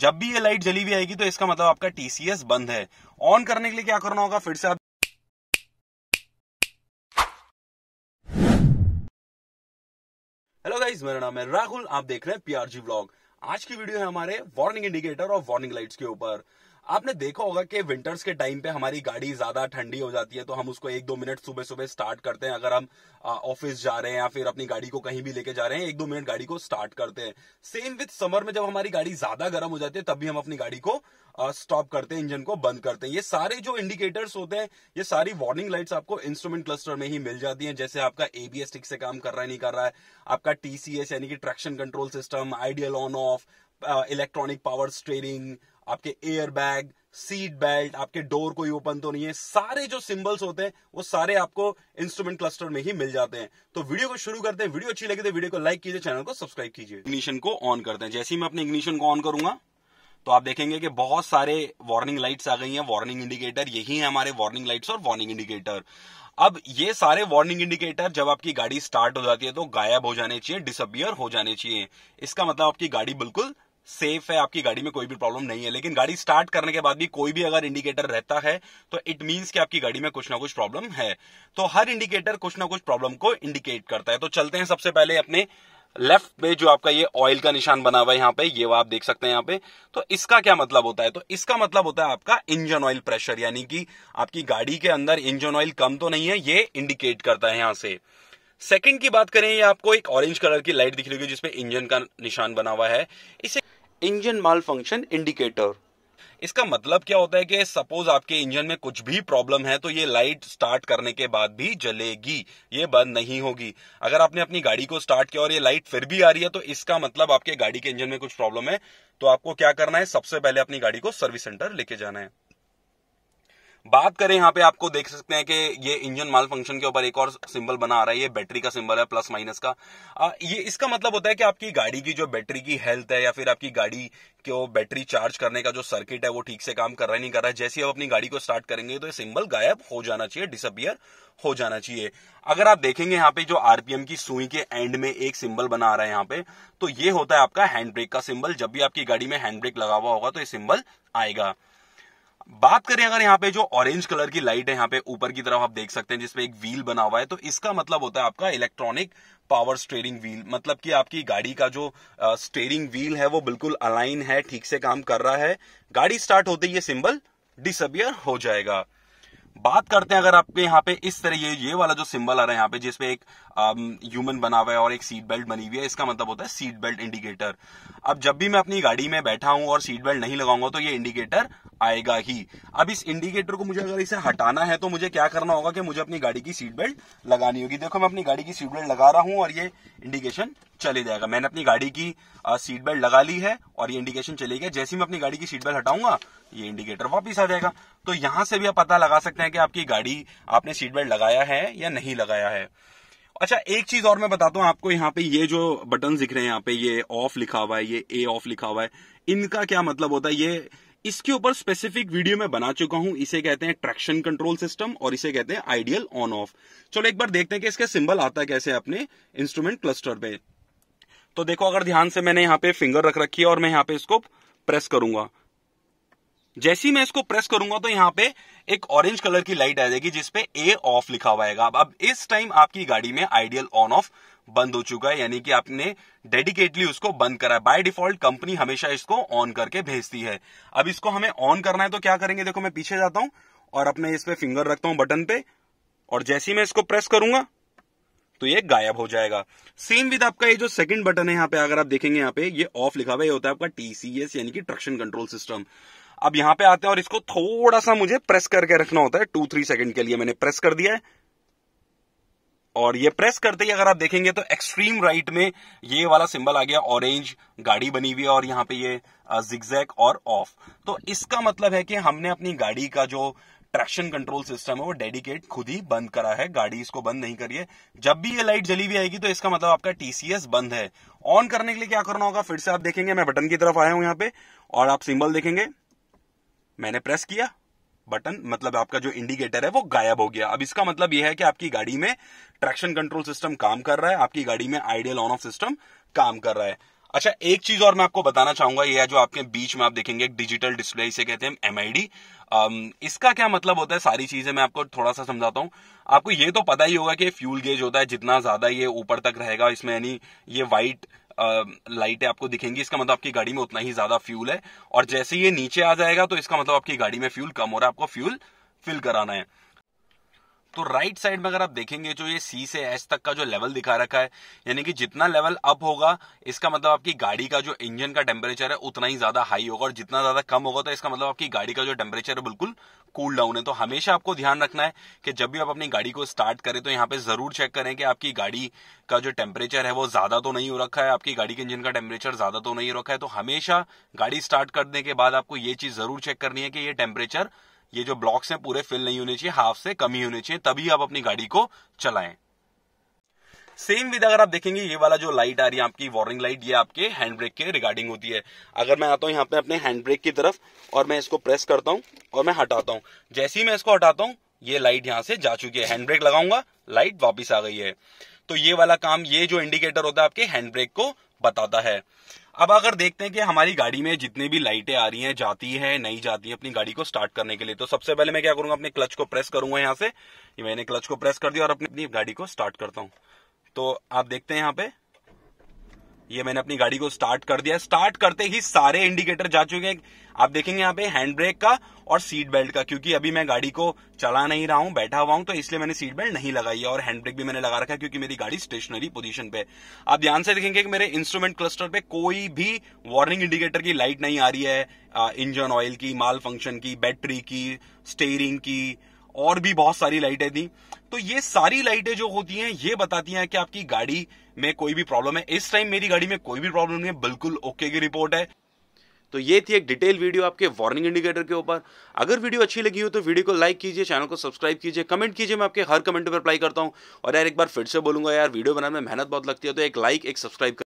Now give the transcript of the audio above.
जब भी ये लाइट जली हुई आएगी तो इसका मतलब आपका टीसीएस बंद है ऑन करने के लिए क्या करना होगा फिर से आप हेलो गाइज मेरा नाम है राहुल आप देख रहे हैं पीआरजी ब्लॉग आज की वीडियो है हमारे वार्निंग इंडिकेटर और वार्निंग लाइट्स के ऊपर आपने देखा होगा कि विंटर्स के टाइम पे हमारी गाड़ी ज्यादा ठंडी हो जाती है तो हम उसको एक दो मिनट सुबह सुबह स्टार्ट करते हैं अगर हम ऑफिस जा रहे हैं या फिर अपनी गाड़ी को कहीं भी लेके जा रहे हैं एक दो मिनट गाड़ी को स्टार्ट करते हैं सेम विथ समर में जब हमारी गाड़ी ज्यादा गर्म हो जाती है तब भी हम अपनी गाड़ी को स्टॉप करते हैं इंजन को बंद करते हैं ये सारे जो इंडिकेटर्स होते हैं ये सारी वार्निंग लाइट्स आपको इंस्ट्रूमेंट क्लस्टर में ही मिल जाती है जैसे आपका एबीएस ठीक से काम कर रहा है नहीं कर रहा है आपका टीसीएस यानी कि traction control system ideal on off electronic power steering आपके एयर बैग सीट बेल्ट आपके डोर कोई ओपन तो नहीं है सारे जो सिंबल्स होते हैं वो सारे आपको इंस्ट्रूमेंट क्लस्टर में ही मिल जाते हैं तो वीडियो को शुरू करते हैं वीडियो अच्छी लगी तो वीडियो को लाइक कीजिए चैनल को सब्सक्राइब कीजिए इग्निशन को ऑन करते हैं जैसे ही मैं अपने इग्निशन को ऑन करूंगा तो आप देखेंगे कि बहुत सारे वार्निंग लाइट्स आ गई हैं वार्निंग इंडिकेटर यही है हमारे वार्निंग लाइट्स और वार्निंग इंडिकेटर अब ये सारे वार्निंग इंडिकेटर जब आपकी गाड़ी स्टार्ट हो जाती है तो गायब हो जाने चाहिए डिसअपियर हो जाने चाहिए इसका मतलब आपकी गाड़ी बिल्कुल सेफ है आपकी गाड़ी में कोई भी प्रॉब्लम नहीं है लेकिन गाड़ी स्टार्ट करने के बाद भी कोई भी अगर इंडिकेटर रहता है तो इट मीन्स कि आपकी गाड़ी में कुछ ना कुछ प्रॉब्लम है तो हर इंडिकेटर कुछ ना कुछ प्रॉब्लम को इंडिकेट करता है तो चलते हैं सबसे पहले अपने लेफ्ट पे जो आपका ये ऑयल का निशान बना हुआ है यहाँ पे ये आप देख सकते हैं यहाँ पे तो इसका क्या मतलब होता है तो इसका मतलब होता है आपका इंजन ऑयल प्रेशर यानी कि आपकी गाड़ी के अंदर इंजन ऑयल कम तो नहीं है ये इंडिकेट करता है यहाँ से सेकंड की बात करें ये आपको एक ऑरेंज कलर की लाइट दिख रही होगी जिसपे इंजन का निशान बना हुआ है इसे इंजन माल फंक्शन इंडिकेटर इसका मतलब क्या होता है कि सपोज आपके इंजन में कुछ भी प्रॉब्लम है तो ये लाइट स्टार्ट करने के बाद भी जलेगी ये बंद नहीं होगी अगर आपने अपनी गाड़ी को स्टार्ट किया और ये लाइट फिर भी आ रही है तो इसका मतलब आपके गाड़ी के इंजन में कुछ प्रॉब्लम है तो आपको क्या करना है सबसे पहले अपनी गाड़ी को सर्विस सेंटर लेके जाना है बात करें यहाँ पे आपको देख सकते हैं कि ये इंजन माल फंक्शन के ऊपर एक और सिंबल बना आ रहा है ये बैटरी का सिंबल है प्लस माइनस का आ, ये इसका मतलब होता है कि आपकी गाड़ी की जो बैटरी की हेल्थ है या फिर आपकी गाड़ी को बैटरी चार्ज करने का जो सर्किट है वो ठीक से काम कर रहा है नहीं कर रहा है जैसे आप अपनी गाड़ी को स्टार्ट करेंगे तो ये सिंबल गायब हो जाना चाहिए डिसअपियर हो जाना चाहिए अगर आप देखेंगे यहाँ पे जो आरपीएम की सुई के एंड में एक सिंबल बना आ रहा है यहाँ पे तो ये होता है आपका हैंड ब्रेक का सिंबल जब भी आपकी गाड़ी में हैंड ब्रेक लगा हुआ होगा तो ये सिंबल आएगा बात करें अगर यहाँ पे जो ऑरेंज कलर की लाइट है यहाँ पे ऊपर की तरफ आप देख सकते हैं जिसपे एक व्हील बना हुआ है तो इसका मतलब होता है आपका इलेक्ट्रॉनिक पावर स्टेयरिंग व्हील मतलब कि आपकी गाड़ी का जो स्टेयरिंग व्हील है वो बिल्कुल अलाइन है ठीक से काम कर रहा है गाड़ी स्टार्ट होते ही ये सिंबल डिसअपियर हो जाएगा बात करते हैं अगर आपके यहाँ पे इस तरह ये ये वाला जो सिंबल आ रहा है यहाँ पे जिसपे एक ह्यूमन um, बना हुआ है और एक सीट बेल्ट बनी हुई है इसका मतलब होता है सीट बेल्ट इंडिकेटर अब जब भी मैं अपनी गाड़ी में बैठा हूं और सीट बेल्ट नहीं लगाऊंगा तो ये इंडिकेटर आएगा ही अब इस इंडिकेटर को मुझे अगर इसे हटाना है तो मुझे क्या करना होगा कि मुझे अपनी गाड़ी की सीट बेल्ट लगानी होगी देखो मैं अपनी गाड़ी की सीट बेल्ट लगा रहा हूं और ये इंडिकेशन चले जाएगा मैंने अपनी गाड़ी की सीट uh, बेल्ट लगा ली है और ये इंडिकेशन चले गया जैसे मैं अपनी गाड़ी की सीट बेल्ट हटाऊंगा ये इंडिकेटर वापिस आ जाएगा तो यहां से भी आप पता लगा सकते हैं कि आपकी गाड़ी आपने सीट बेल्ट लगाया है या नहीं लगाया है अच्छा एक चीज और मैं बताता हूं आपको यहाँ पे ये जो बटन दिख रहे हैं यहाँ पे ये ऑफ लिखा हुआ है ये ए ऑफ लिखा हुआ है इनका क्या मतलब होता है ये इसके ऊपर स्पेसिफिक वीडियो में बना चुका हूं इसे कहते हैं ट्रैक्शन कंट्रोल सिस्टम और इसे कहते हैं आइडियल ऑन ऑफ चलो एक बार देखते हैं कि इसका सिंबल आता है कैसे अपने इंस्ट्रूमेंट क्लस्टर पे तो देखो अगर ध्यान से मैंने यहाँ पे फिंगर रख रखी है और मैं यहाँ पे इसको प्रेस करूंगा जैसे ही मैं इसको प्रेस करूंगा तो यहाँ पे एक ऑरेंज कलर की लाइट आ जाएगी जिसपे ए ऑफ लिखा हुआ है अब इस टाइम आपकी गाड़ी में आइडियल ऑन ऑफ बंद हो चुका है यानी कि आपने डेडिकेटली उसको बंद करा बाय डिफॉल्ट कंपनी हमेशा इसको ऑन करके भेजती है अब इसको हमें ऑन करना है तो क्या करेंगे देखो मैं पीछे जाता हूं और अपने इस पे फिंगर रखता हूं बटन पे और जैसे ही मैं इसको प्रेस करूंगा तो ये गायब हो जाएगा सेम विद आपका ये जो सेकंड बटन है यहाँ पे अगर आप देखेंगे यहाँ पे ये ऑफ लिखा हुआ ये होता है आपका टीसीएस यानी कि ट्रक्शन कंट्रोल सिस्टम अब यहां पे आते हैं और इसको थोड़ा सा मुझे प्रेस करके रखना होता है टू थ्री सेकंड के लिए मैंने प्रेस कर दिया है और ये प्रेस करते ही अगर आप देखेंगे तो एक्सट्रीम राइट में ये वाला सिंबल आ गया ऑरेंज गाड़ी बनी हुई है और यहां पे ये जिगजैक और ऑफ तो इसका मतलब है कि हमने अपनी गाड़ी का जो ट्रैक्शन कंट्रोल सिस्टम है वो डेडिकेट खुद ही बंद करा है गाड़ी इसको बंद नहीं करिए जब भी ये लाइट जली हुई आएगी तो इसका मतलब आपका टीसीएस बंद है ऑन करने के लिए क्या करना होगा फिर से आप देखेंगे मैं बटन की तरफ आया हूं यहाँ पे और आप सिंबल देखेंगे मैंने प्रेस किया बटन मतलब आपका जो इंडिकेटर है वो गायब हो गया अब इसका मतलब यह है कि आपकी गाड़ी में ट्रैक्शन कंट्रोल सिस्टम काम कर रहा है आपकी गाड़ी में आइडियल ऑन ऑफ सिस्टम काम कर रहा है अच्छा एक चीज और मैं आपको बताना चाहूंगा यह है जो आपके बीच में आप देखेंगे डिजिटल डिस्प्ले इसे कहते हैं एमआईडी इसका क्या मतलब होता है सारी चीजें मैं आपको थोड़ा सा समझाता हूँ आपको ये तो पता ही होगा कि फ्यूल गेज होता है जितना ज्यादा ये ऊपर तक रहेगा इसमें यानी ये व्हाइट लाइटें आपको दिखेंगी इसका मतलब आपकी गाड़ी में उतना ही ज्यादा फ्यूल है और जैसे ये नीचे आ जाएगा तो इसका मतलब आपकी गाड़ी में फ्यूल कम हो रहा है आपको फ्यूल फिल कराना है तो राइट साइड में अगर आप देखेंगे जो ये सी से एच तक का जो लेवल दिखा रखा है यानी कि जितना लेवल अप होगा इसका मतलब आपकी गाड़ी का जो इंजन का टेम्परेचर है उतना ही ज्यादा हाई होगा और जितना ज्यादा कम होगा तो इसका मतलब आपकी गाड़ी का जो टेम्परेचर है बिल्कुल कूल डाउन है तो हमेशा आपको ध्यान रखना है कि जब भी आप अपनी गाड़ी को स्टार्ट करें तो यहाँ पे जरूर चेक करें कि आपकी गाड़ी का जो टेम्परेचर है वो ज्यादा तो नहीं हो रखा है आपकी गाड़ी के इंजन का टेम्परेचर ज्यादा तो नहीं हो रखा है तो हमेशा गाड़ी स्टार्ट करने के बाद आपको ये चीज जरूर चेक करनी है कि ये टेम्परेचर ये जो ब्लॉक्स हैं पूरे फिल नहीं होने चाहिए हाफ से कमी होने चाहिए तभी आप अपनी गाड़ी को चलाएं सेम विद अगर आप देखेंगे ये वाला जो लाइट आ रही है आपकी वार्निंग लाइट ये आपके हैंड ब्रेक के रिगार्डिंग होती है अगर मैं आता हूँ यहाँ पे अपने हैंड ब्रेक की तरफ और मैं इसको प्रेस करता हूँ और मैं हटाता हूँ जैसे ही मैं इसको हटाता हूँ ये लाइट यहाँ से जा चुकी है हैंड ब्रेक लगाऊंगा लाइट वापिस आ गई है तो ये वाला काम ये जो इंडिकेटर होता है आपके हैंड ब्रेक को बताता है अब अगर देखते हैं कि हमारी गाड़ी में जितनी भी लाइटें आ रही हैं जाती है नहीं जाती है अपनी गाड़ी को स्टार्ट करने के लिए तो सबसे पहले मैं क्या करूंगा अपने क्लच को प्रेस करूंगा यहाँ से मैंने क्लच को प्रेस कर दिया और अपनी अपनी गाड़ी को स्टार्ट करता हूँ तो आप देखते हैं यहाँ पे ये मैंने अपनी गाड़ी को स्टार्ट कर दिया स्टार्ट करते ही सारे इंडिकेटर जा चुके हैं आप देखेंगे यहाँ पे हैंड ब्रेक का और सीट बेल्ट का क्योंकि अभी मैं गाड़ी को चला नहीं रहा हूँ बैठा हुआ हूं तो इसलिए मैंने सीट बेल्ट नहीं लगाई है और हैंड ब्रेक भी मैंने लगा रखा है क्योंकि मेरी गाड़ी स्टेशनरी पोजीशन पे आप ध्यान से देखेंगे कि मेरे इंस्ट्रूमेंट क्लस्टर पे कोई भी वार्निंग इंडिकेटर की लाइट नहीं आ रही है इंजन ऑयल की माल फंक्शन की बैटरी की स्टेयरिंग की और भी बहुत सारी लाइटें थी तो ये सारी लाइटें जो होती हैं ये बताती हैं कि आपकी गाड़ी में कोई भी प्रॉब्लम है इस टाइम मेरी गाड़ी में कोई भी प्रॉब्लम नहीं है बिल्कुल ओके की रिपोर्ट है तो ये थी एक डिटेल वीडियो आपके वार्निंग इंडिकेटर के ऊपर अगर वीडियो अच्छी लगी हो तो वीडियो को लाइक कीजिए चैनल को सब्सक्राइब कीजिए कमेंट कीजिए मैं आपके हर कमेंट पर अप्लाई करता हूँ और यार एक बार फिर से बोलूंगा यार वीडियो बनाने में मेहनत बहुत लगती है तो एक लाइक एक सब्सक्राइब